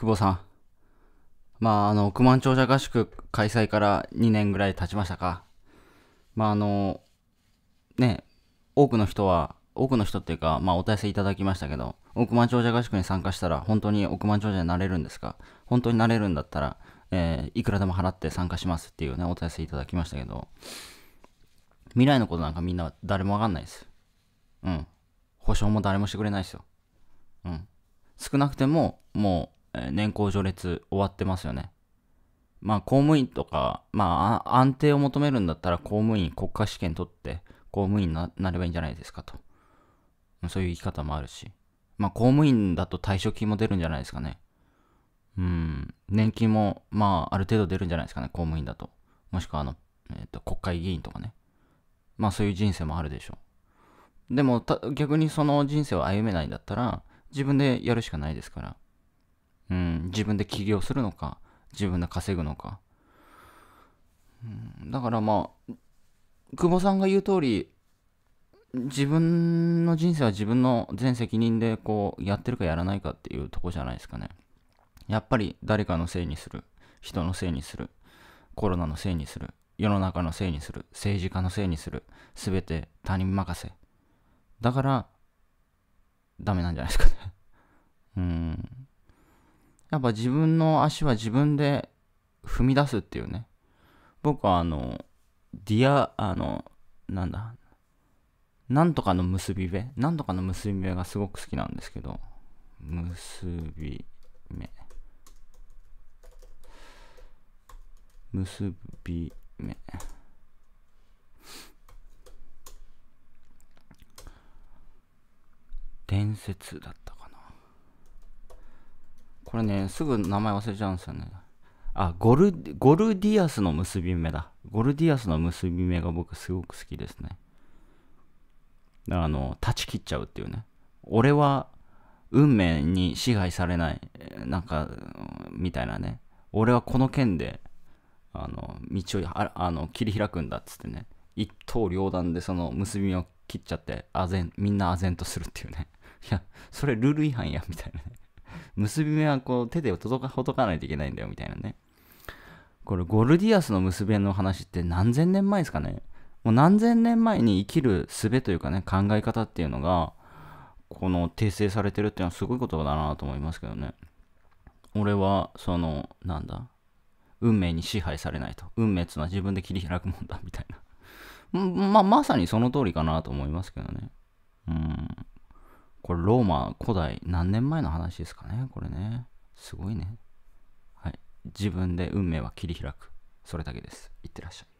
久保さん。まあ、あの、億万長者合宿開催から2年ぐらい経ちましたか。まあ、あの、ね、多くの人は、多くの人っていうか、まあ、お問い合わせいただきましたけど、億万長者合宿に参加したら、本当に億万長者になれるんですか本当になれるんだったら、えー、いくらでも払って参加しますっていうね、お問い合わせいただきましたけど、未来のことなんかみんな誰もわかんないです。うん。保証も誰もしてくれないですよ。うん。少なくても、もう、年功序列終わってますよね。まあ公務員とか、まあ安定を求めるんだったら公務員国家試験取って公務員になればいいんじゃないですかと。そういう生き方もあるし。まあ公務員だと退職金も出るんじゃないですかね。うん。年金も、まあある程度出るんじゃないですかね。公務員だと。もしくはあの、えっ、ー、と、国会議員とかね。まあそういう人生もあるでしょう。でも逆にその人生を歩めないんだったら自分でやるしかないですから。うん、自分で起業するのか、自分で稼ぐのか。うん、だからまあ、久保さんが言う通り、自分の人生は自分の全責任でこうやってるかやらないかっていうとこじゃないですかね。やっぱり誰かのせいにする、人のせいにする、コロナのせいにする、世の中のせいにする、政治家のせいにする、全て他人任せ。だから、ダメなんじゃないですかね。うん。やっぱ自分の足は自分で踏み出すっていうね。僕はあの、ディア、あの、なんだ、なんとかの結び目なんとかの結び目がすごく好きなんですけど、結び目。結び目。伝説だったかこれね、すぐ名前忘れちゃうんですよね。あ、ゴル、ゴルディアスの結び目だ。ゴルディアスの結び目が僕すごく好きですね。あの、断ち切っちゃうっていうね。俺は運命に支配されない、なんか、みたいなね。俺はこの剣で、あの、道をああの切り開くんだっつってね。一刀両断でその結び目を切っちゃって、あぜん、みんな唖然とするっていうね。いや、それルール違反や、みたいなね。結び目はこう手で届かほどかないといけないんだよみたいなねこれゴルディアスの結び目の話って何千年前ですかねもう何千年前に生きる術というかね考え方っていうのがこの訂正されてるっていうのはすごいことだなと思いますけどね俺はそのなんだ運命に支配されないと運命っていうのは自分で切り開くもんだみたいなまあまさにその通りかなと思いますけどねうんこれローマ古代何年前の話ですかねこれね。すごいね。はい。自分で運命は切り開く。それだけです。いってらっしゃい。